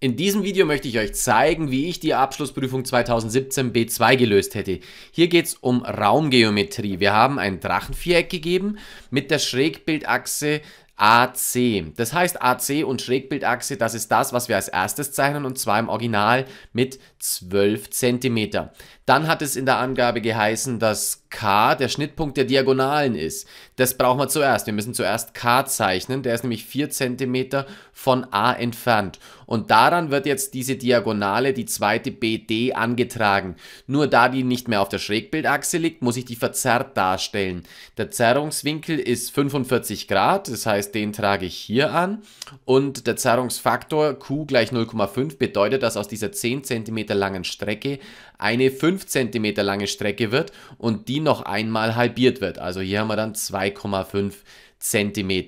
In diesem Video möchte ich euch zeigen, wie ich die Abschlussprüfung 2017 B2 gelöst hätte. Hier geht es um Raumgeometrie. Wir haben ein Drachenviereck gegeben mit der Schrägbildachse AC. Das heißt AC und Schrägbildachse, das ist das, was wir als erstes zeichnen und zwar im Original mit 12 cm. Dann hat es in der Angabe geheißen, dass K der Schnittpunkt der Diagonalen ist. Das brauchen wir zuerst. Wir müssen zuerst K zeichnen, der ist nämlich 4 cm von A entfernt. Und daran wird jetzt diese Diagonale, die zweite BD, angetragen. Nur da die nicht mehr auf der Schrägbildachse liegt, muss ich die verzerrt darstellen. Der Zerrungswinkel ist 45 Grad, das heißt, den trage ich hier an. Und der Zerrungsfaktor Q gleich 0,5 bedeutet, dass aus dieser 10 cm langen Strecke eine 5 cm lange Strecke wird und die noch einmal halbiert wird. Also hier haben wir dann 2,5 cm cm.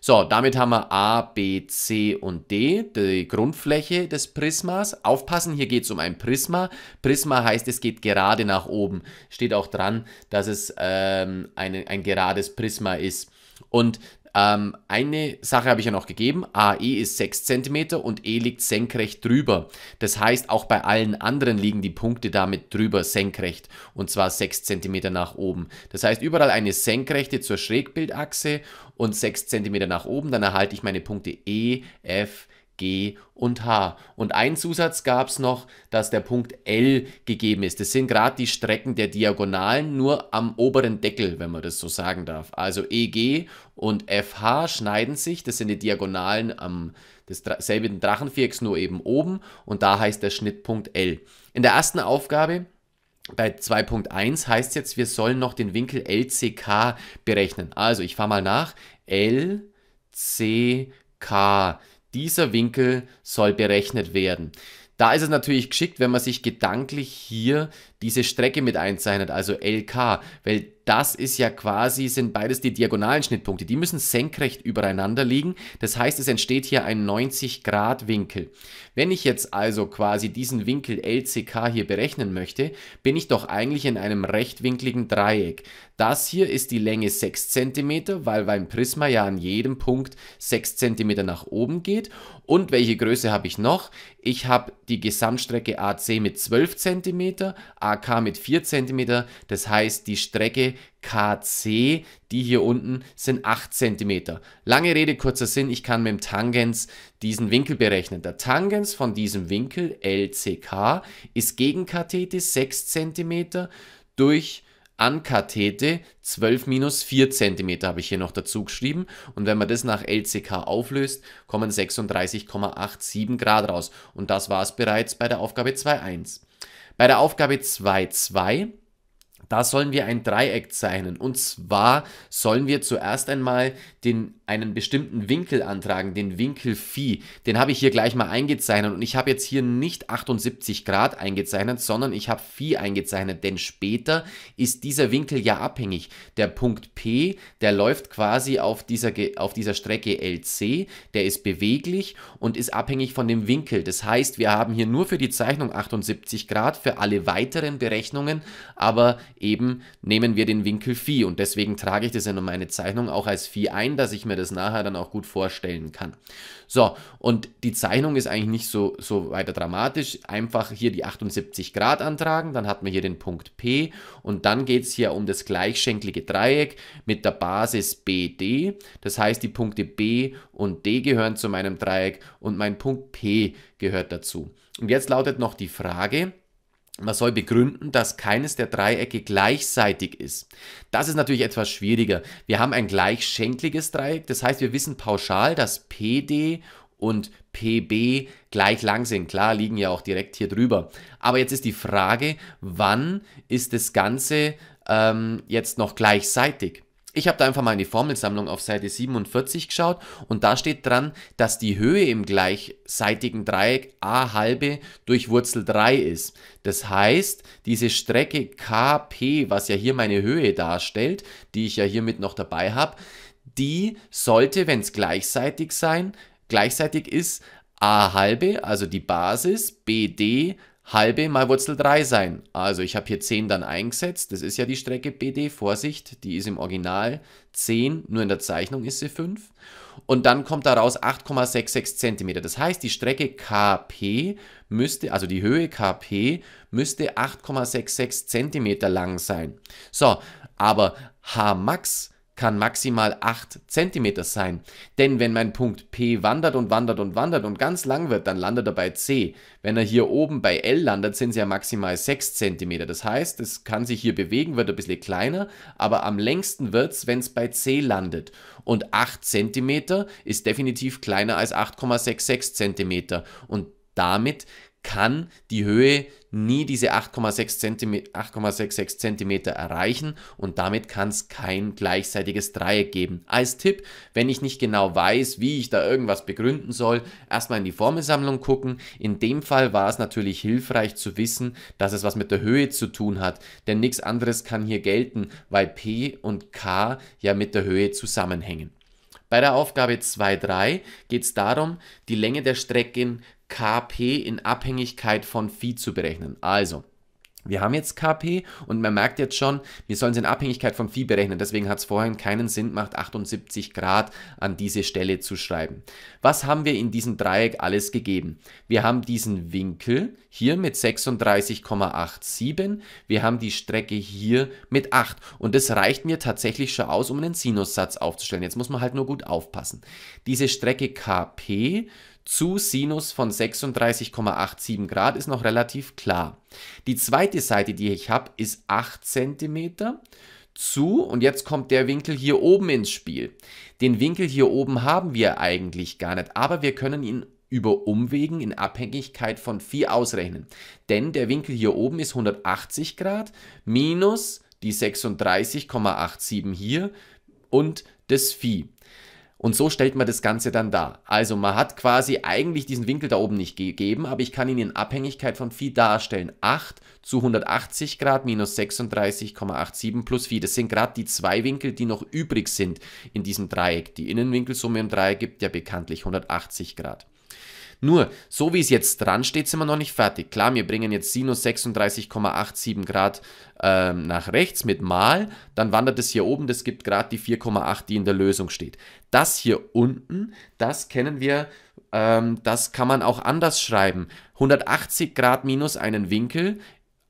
So, damit haben wir A, B, C und D, die Grundfläche des Prismas. Aufpassen, hier geht es um ein Prisma. Prisma heißt, es geht gerade nach oben. Steht auch dran, dass es ähm, eine, ein gerades Prisma ist. Und ähm, eine Sache habe ich ja noch gegeben. AE ist 6 cm und E liegt senkrecht drüber. Das heißt, auch bei allen anderen liegen die Punkte damit drüber senkrecht und zwar 6 cm nach oben. Das heißt, überall eine senkrechte zur Schrägbildachse und 6 cm nach oben. Dann erhalte ich meine Punkte E, F, G. G und H. Und ein Zusatz gab es noch, dass der Punkt L gegeben ist. Das sind gerade die Strecken der Diagonalen, nur am oberen Deckel, wenn man das so sagen darf. Also EG und FH schneiden sich, das sind die Diagonalen am desselben Drachenvierecks, nur eben oben. Und da heißt der Schnittpunkt L. In der ersten Aufgabe bei 2.1 heißt es jetzt, wir sollen noch den Winkel LCK berechnen. Also ich fahre mal nach. LCK. Dieser Winkel soll berechnet werden. Da ist es natürlich geschickt, wenn man sich gedanklich hier diese Strecke mit einzeichnet, also LK, weil das ist ja quasi, sind beides die diagonalen Schnittpunkte. Die müssen senkrecht übereinander liegen. Das heißt, es entsteht hier ein 90-Grad-Winkel. Wenn ich jetzt also quasi diesen Winkel LCK hier berechnen möchte, bin ich doch eigentlich in einem rechtwinkligen Dreieck. Das hier ist die Länge 6 cm, weil beim Prisma ja an jedem Punkt 6 cm nach oben geht. Und welche Größe habe ich noch? Ich habe die Gesamtstrecke AC mit 12 cm, AK mit 4 cm. Das heißt, die Strecke KC, die hier unten sind 8 cm. Lange Rede, kurzer Sinn, ich kann mit dem Tangens diesen Winkel berechnen. Der Tangens von diesem Winkel LCK ist Gegenkathete 6 cm durch Ankathete 12 minus 4 cm habe ich hier noch dazu geschrieben. Und wenn man das nach LCK auflöst, kommen 36,87 Grad raus. Und das war es bereits bei der Aufgabe 2.1. Bei der Aufgabe 2.2 da sollen wir ein Dreieck zeichnen. Und zwar sollen wir zuerst einmal den, einen bestimmten Winkel antragen, den Winkel Phi. Den habe ich hier gleich mal eingezeichnet. Und ich habe jetzt hier nicht 78 Grad eingezeichnet, sondern ich habe Phi eingezeichnet. Denn später ist dieser Winkel ja abhängig. Der Punkt P, der läuft quasi auf dieser, auf dieser Strecke LC. Der ist beweglich und ist abhängig von dem Winkel. Das heißt, wir haben hier nur für die Zeichnung 78 Grad, für alle weiteren Berechnungen aber eben nehmen wir den Winkel Phi und deswegen trage ich das in meine Zeichnung auch als Phi ein, dass ich mir das nachher dann auch gut vorstellen kann. So, und die Zeichnung ist eigentlich nicht so, so weiter dramatisch. Einfach hier die 78 Grad antragen, dann hat man hier den Punkt P und dann geht es hier um das gleichschenklige Dreieck mit der Basis BD. Das heißt, die Punkte B und D gehören zu meinem Dreieck und mein Punkt P gehört dazu. Und jetzt lautet noch die Frage, man soll begründen, dass keines der Dreiecke gleichseitig ist. Das ist natürlich etwas schwieriger. Wir haben ein gleichschenkliges Dreieck, das heißt, wir wissen pauschal, dass PD und PB gleich lang sind. Klar, liegen ja auch direkt hier drüber. Aber jetzt ist die Frage, wann ist das Ganze ähm, jetzt noch gleichseitig? Ich habe da einfach mal in die Formelsammlung auf Seite 47 geschaut und da steht dran, dass die Höhe im gleichseitigen Dreieck a halbe durch Wurzel 3 ist. Das heißt, diese Strecke KP, was ja hier meine Höhe darstellt, die ich ja hiermit noch dabei habe, die sollte, wenn es gleichseitig sein, gleichseitig ist a halbe, also die Basis, BD halbe mal Wurzel 3 sein. Also ich habe hier 10 dann eingesetzt. Das ist ja die Strecke BD. Vorsicht, die ist im Original 10, nur in der Zeichnung ist sie 5. Und dann kommt daraus 8,66 cm. Das heißt, die Strecke KP müsste, also die Höhe KP, müsste 8,66 cm lang sein. So, aber H-Max kann maximal 8 cm sein. Denn wenn mein Punkt P wandert und wandert und wandert und ganz lang wird, dann landet er bei C. Wenn er hier oben bei L landet, sind es ja maximal 6 cm. Das heißt, es kann sich hier bewegen, wird ein bisschen kleiner, aber am längsten wird es, wenn es bei C landet. Und 8 cm ist definitiv kleiner als 8,66 cm. Und damit kann die Höhe nie diese 8,66 cm erreichen und damit kann es kein gleichseitiges Dreieck geben. Als Tipp, wenn ich nicht genau weiß, wie ich da irgendwas begründen soll, erstmal in die Formelsammlung gucken. In dem Fall war es natürlich hilfreich zu wissen, dass es was mit der Höhe zu tun hat, denn nichts anderes kann hier gelten, weil P und K ja mit der Höhe zusammenhängen. Bei der Aufgabe 2.3 geht es darum, die Länge der Strecken KP in Abhängigkeit von Phi zu berechnen. Also, wir haben jetzt KP und man merkt jetzt schon, wir sollen es in Abhängigkeit von Phi berechnen. Deswegen hat es vorhin keinen Sinn gemacht, 78 Grad an diese Stelle zu schreiben. Was haben wir in diesem Dreieck alles gegeben? Wir haben diesen Winkel hier mit 36,87. Wir haben die Strecke hier mit 8. Und das reicht mir tatsächlich schon aus, um einen Sinussatz aufzustellen. Jetzt muss man halt nur gut aufpassen. Diese Strecke KP zu Sinus von 36,87 Grad ist noch relativ klar. Die zweite Seite, die ich habe, ist 8 cm zu und jetzt kommt der Winkel hier oben ins Spiel. Den Winkel hier oben haben wir eigentlich gar nicht, aber wir können ihn über Umwegen in Abhängigkeit von Phi ausrechnen. Denn der Winkel hier oben ist 180 Grad minus die 36,87 hier und das Phi. Und so stellt man das Ganze dann dar. Also man hat quasi eigentlich diesen Winkel da oben nicht gegeben, aber ich kann ihn in Abhängigkeit von Phi darstellen. 8 zu 180 Grad minus 36,87 plus Phi. Das sind gerade die zwei Winkel, die noch übrig sind in diesem Dreieck. Die Innenwinkelsumme im Dreieck gibt ja bekanntlich 180 Grad. Nur, so wie es jetzt dran steht, sind wir noch nicht fertig. Klar, wir bringen jetzt Sinus 36,87 Grad ähm, nach rechts mit mal, dann wandert es hier oben, das gibt gerade die 4,8, die in der Lösung steht. Das hier unten, das kennen wir, ähm, das kann man auch anders schreiben. 180 Grad minus einen Winkel,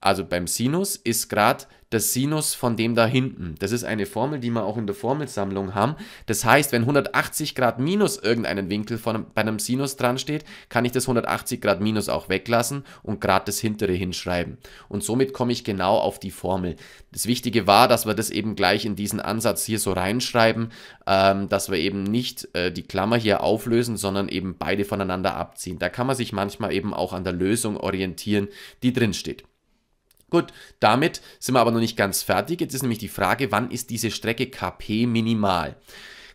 also beim Sinus, ist gerade das Sinus von dem da hinten. Das ist eine Formel, die wir auch in der Formelsammlung haben. Das heißt, wenn 180 Grad minus irgendeinen Winkel von, bei einem Sinus dran steht, kann ich das 180 Grad minus auch weglassen und gerade das hintere hinschreiben. Und somit komme ich genau auf die Formel. Das Wichtige war, dass wir das eben gleich in diesen Ansatz hier so reinschreiben, ähm, dass wir eben nicht äh, die Klammer hier auflösen, sondern eben beide voneinander abziehen. Da kann man sich manchmal eben auch an der Lösung orientieren, die drin steht. Gut, damit sind wir aber noch nicht ganz fertig. Jetzt ist nämlich die Frage, wann ist diese Strecke KP minimal?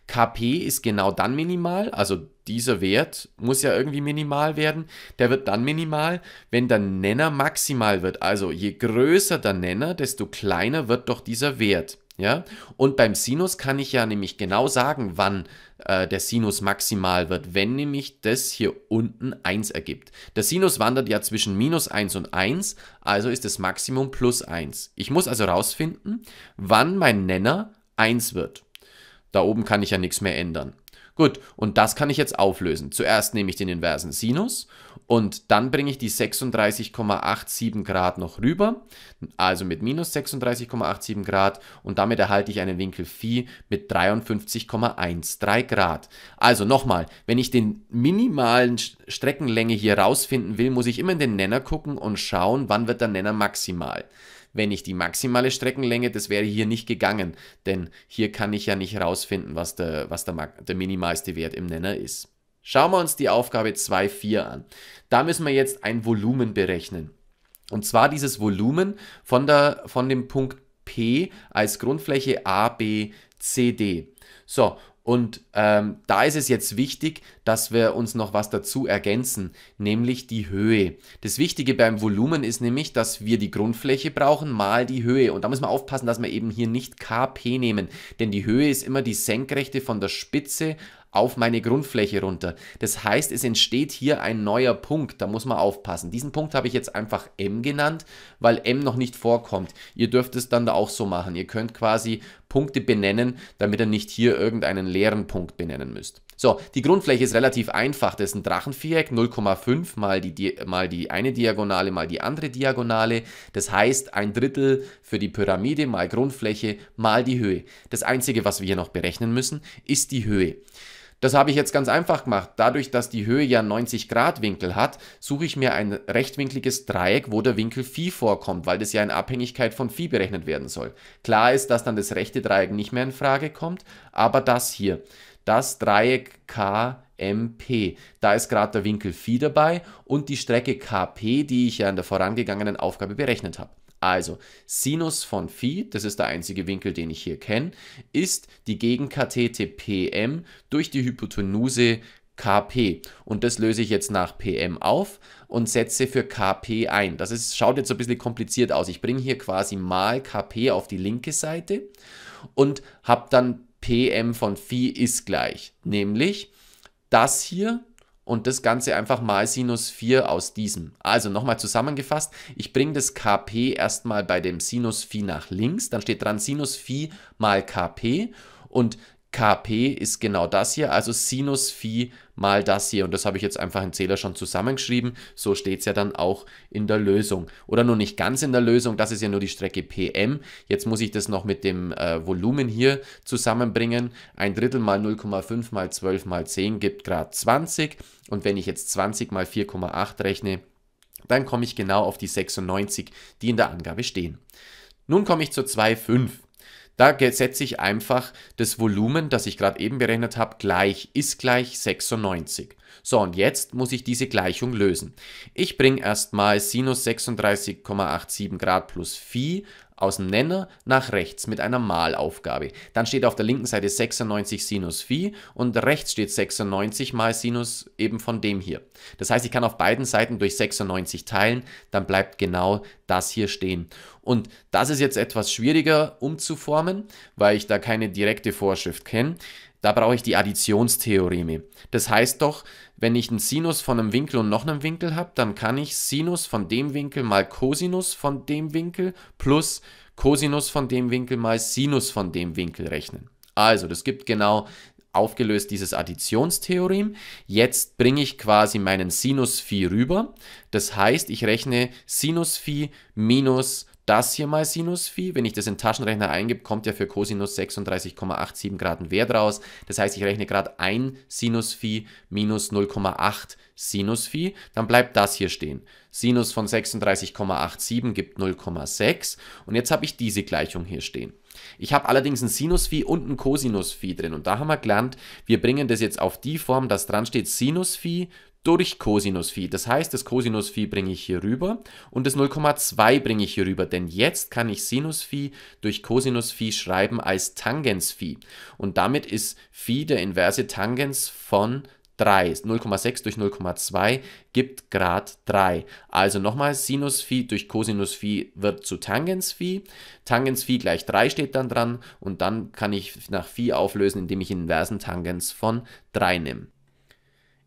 KP ist genau dann minimal, also dieser Wert muss ja irgendwie minimal werden. Der wird dann minimal, wenn der Nenner maximal wird. Also je größer der Nenner, desto kleiner wird doch dieser Wert. Ja? Und beim Sinus kann ich ja nämlich genau sagen, wann äh, der Sinus maximal wird, wenn nämlich das hier unten 1 ergibt. Der Sinus wandert ja zwischen minus 1 und 1, also ist das Maximum plus 1. Ich muss also rausfinden, wann mein Nenner 1 wird. Da oben kann ich ja nichts mehr ändern. Gut, und das kann ich jetzt auflösen. Zuerst nehme ich den inversen Sinus und dann bringe ich die 36,87 Grad noch rüber, also mit minus 36,87 Grad und damit erhalte ich einen Winkel Phi mit 53,13 Grad. Also nochmal, wenn ich den minimalen Streckenlänge hier rausfinden will, muss ich immer in den Nenner gucken und schauen, wann wird der Nenner maximal wenn ich die maximale Streckenlänge, das wäre hier nicht gegangen, denn hier kann ich ja nicht rausfinden, was der, was der, der minimalste Wert im Nenner ist. Schauen wir uns die Aufgabe 2.4 an. Da müssen wir jetzt ein Volumen berechnen. Und zwar dieses Volumen von, der, von dem Punkt P als Grundfläche A, B, C, D. So, und ähm, da ist es jetzt wichtig, dass wir uns noch was dazu ergänzen, nämlich die Höhe. Das Wichtige beim Volumen ist nämlich, dass wir die Grundfläche brauchen mal die Höhe. Und da muss man aufpassen, dass wir eben hier nicht KP nehmen, denn die Höhe ist immer die Senkrechte von der Spitze auf meine Grundfläche runter. Das heißt, es entsteht hier ein neuer Punkt, da muss man aufpassen. Diesen Punkt habe ich jetzt einfach M genannt, weil M noch nicht vorkommt. Ihr dürft es dann da auch so machen. Ihr könnt quasi Punkte benennen, damit ihr nicht hier irgendeinen leeren Punkt benennen müsst. So, die Grundfläche ist relativ einfach. Das ist ein Drachenviereck, 0,5 mal die, mal die eine Diagonale mal die andere Diagonale. Das heißt ein Drittel für die Pyramide mal Grundfläche mal die Höhe. Das Einzige, was wir hier noch berechnen müssen, ist die Höhe. Das habe ich jetzt ganz einfach gemacht. Dadurch, dass die Höhe ja 90 Grad Winkel hat, suche ich mir ein rechtwinkliges Dreieck, wo der Winkel Phi vorkommt, weil das ja in Abhängigkeit von Phi berechnet werden soll. Klar ist, dass dann das rechte Dreieck nicht mehr in Frage kommt, aber das hier, das Dreieck KMP, da ist gerade der Winkel Phi dabei und die Strecke KP, die ich ja in der vorangegangenen Aufgabe berechnet habe. Also Sinus von Phi, das ist der einzige Winkel, den ich hier kenne, ist die Gegenkathete PM durch die Hypotenuse KP. Und das löse ich jetzt nach PM auf und setze für KP ein. Das ist, schaut jetzt ein bisschen kompliziert aus. Ich bringe hier quasi mal KP auf die linke Seite und habe dann PM von Phi ist gleich, nämlich das hier und das Ganze einfach mal Sinus 4 aus diesem. Also nochmal zusammengefasst, ich bringe das Kp erstmal bei dem Sinus Phi nach links, dann steht dran Sinus Phi mal Kp und Kp ist genau das hier, also Sinus Phi mal das hier. Und das habe ich jetzt einfach im Zähler schon zusammengeschrieben. So steht es ja dann auch in der Lösung. Oder nur nicht ganz in der Lösung, das ist ja nur die Strecke PM. Jetzt muss ich das noch mit dem äh, Volumen hier zusammenbringen. Ein Drittel mal 0,5 mal 12 mal 10 gibt Grad 20. Und wenn ich jetzt 20 mal 4,8 rechne, dann komme ich genau auf die 96, die in der Angabe stehen. Nun komme ich zur 2,5. Da setze ich einfach das Volumen, das ich gerade eben berechnet habe, gleich ist gleich 96. So, und jetzt muss ich diese Gleichung lösen. Ich bringe erstmal Sinus 36,87 Grad plus Phi aus dem Nenner nach rechts mit einer Malaufgabe. Dann steht auf der linken Seite 96 Sinus Phi und rechts steht 96 mal Sinus eben von dem hier. Das heißt, ich kann auf beiden Seiten durch 96 teilen, dann bleibt genau das hier stehen. Und das ist jetzt etwas schwieriger umzuformen, weil ich da keine direkte Vorschrift kenne. Da brauche ich die Additionstheoreme. Das heißt doch, wenn ich einen Sinus von einem Winkel und noch einem Winkel habe, dann kann ich Sinus von dem Winkel mal Cosinus von dem Winkel plus Cosinus von dem Winkel mal Sinus von dem Winkel rechnen. Also, das gibt genau aufgelöst dieses Additionstheorem. Jetzt bringe ich quasi meinen Sinus Phi rüber. Das heißt, ich rechne Sinus Phi minus das hier mal Sinus Phi. Wenn ich das in Taschenrechner eingebe, kommt ja für Cosinus 36,87 Grad ein Wert raus. Das heißt, ich rechne gerade 1 Sinus Phi minus 0,8 Sinus Phi. Dann bleibt das hier stehen. Sinus von 36,87 gibt 0,6. Und jetzt habe ich diese Gleichung hier stehen. Ich habe allerdings ein Sinus Phi und ein Cosinus Phi drin. Und da haben wir gelernt, wir bringen das jetzt auf die Form, dass dran steht Sinus Phi durch Cosinus Phi. Das heißt, das Cosinus Phi bringe ich hier rüber und das 0,2 bringe ich hier rüber, denn jetzt kann ich Sinus Phi durch Cosinus Phi schreiben als Tangens Phi. Und damit ist Phi der inverse Tangens von 3. 0,6 durch 0,2 gibt Grad 3. Also nochmal, Sinus Phi durch Cosinus Phi wird zu Tangens Phi. Tangens Phi gleich 3 steht dann dran und dann kann ich nach Phi auflösen, indem ich inversen Tangens von 3 nehme.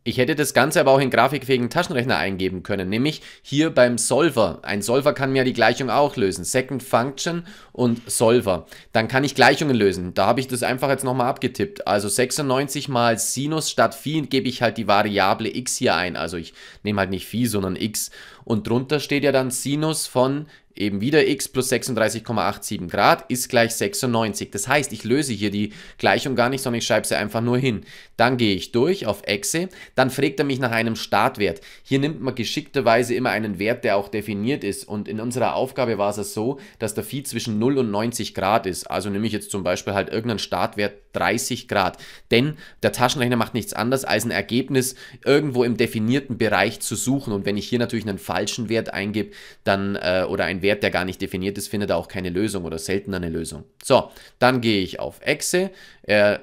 Ich hätte das Ganze aber auch in grafikfähigen Taschenrechner eingeben können, nämlich hier beim Solver. Ein Solver kann mir die Gleichung auch lösen. Second Function und Solver. Dann kann ich Gleichungen lösen. Da habe ich das einfach jetzt nochmal abgetippt. Also 96 mal Sinus statt Phi gebe ich halt die Variable x hier ein. Also ich nehme halt nicht Phi, sondern x. Und drunter steht ja dann Sinus von eben wieder x plus 36,87 Grad ist gleich 96. Das heißt, ich löse hier die Gleichung gar nicht, sondern ich schreibe sie einfach nur hin. Dann gehe ich durch auf Exe, dann fragt er mich nach einem Startwert. Hier nimmt man geschickterweise immer einen Wert, der auch definiert ist und in unserer Aufgabe war es so, dass der Phi zwischen 0 und 90 Grad ist. Also nehme ich jetzt zum Beispiel halt irgendeinen Startwert 30 Grad, denn der Taschenrechner macht nichts anderes als ein Ergebnis irgendwo im definierten Bereich zu suchen und wenn ich hier natürlich einen falschen Wert eingebe, dann äh, oder einen Wert Wert, der gar nicht definiert ist, findet er auch keine Lösung oder selten eine Lösung. So, dann gehe ich auf Exe, er äh,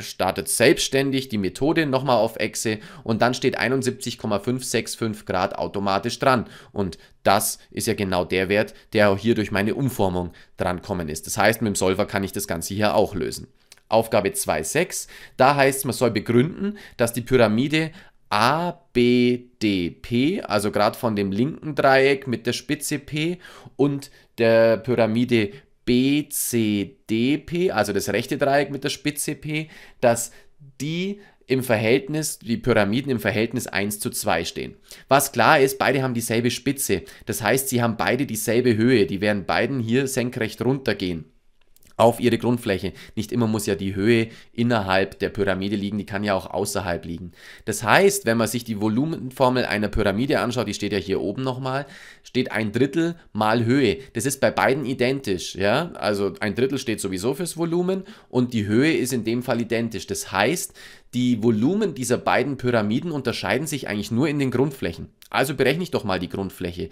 startet selbstständig die Methode nochmal auf Exe und dann steht 71,565 Grad automatisch dran. Und das ist ja genau der Wert, der auch hier durch meine Umformung drankommen ist. Das heißt, mit dem Solver kann ich das Ganze hier auch lösen. Aufgabe 2.6. Da heißt es, man soll begründen, dass die Pyramide A, B, D, P, also gerade von dem linken Dreieck mit der Spitze P und der Pyramide B, C, D, P, also das rechte Dreieck mit der Spitze P, dass die im Verhältnis, die Pyramiden im Verhältnis 1 zu 2 stehen. Was klar ist, beide haben dieselbe Spitze. Das heißt, sie haben beide dieselbe Höhe. Die werden beiden hier senkrecht runtergehen auf ihre Grundfläche. Nicht immer muss ja die Höhe innerhalb der Pyramide liegen, die kann ja auch außerhalb liegen. Das heißt, wenn man sich die Volumenformel einer Pyramide anschaut, die steht ja hier oben nochmal, steht ein Drittel mal Höhe. Das ist bei beiden identisch. Ja? Also ein Drittel steht sowieso fürs Volumen und die Höhe ist in dem Fall identisch. Das heißt, die Volumen dieser beiden Pyramiden unterscheiden sich eigentlich nur in den Grundflächen. Also berechne ich doch mal die Grundfläche.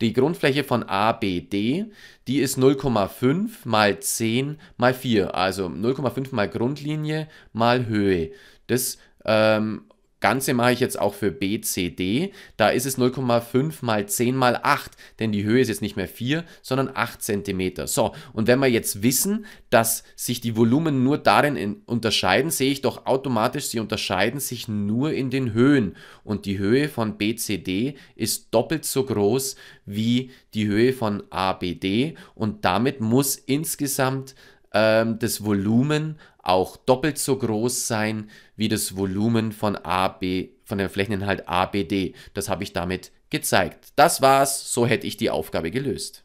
Die Grundfläche von ABD, die ist 0,5 mal 10 mal 4, also 0,5 mal Grundlinie mal Höhe. Das ähm, Ganze mache ich jetzt auch für BCD. Da ist es 0,5 mal 10 mal 8, denn die Höhe ist jetzt nicht mehr 4, sondern 8 cm. So, und wenn wir jetzt wissen, dass sich die Volumen nur darin unterscheiden, sehe ich doch automatisch, sie unterscheiden sich nur in den Höhen. Und die Höhe von BCD ist doppelt so groß wie die Höhe von ABD. Und damit muss insgesamt ähm, das Volumen auch doppelt so groß sein wie das Volumen von AB, von dem Flächeninhalt ABD. Das habe ich damit gezeigt. Das war's, so hätte ich die Aufgabe gelöst.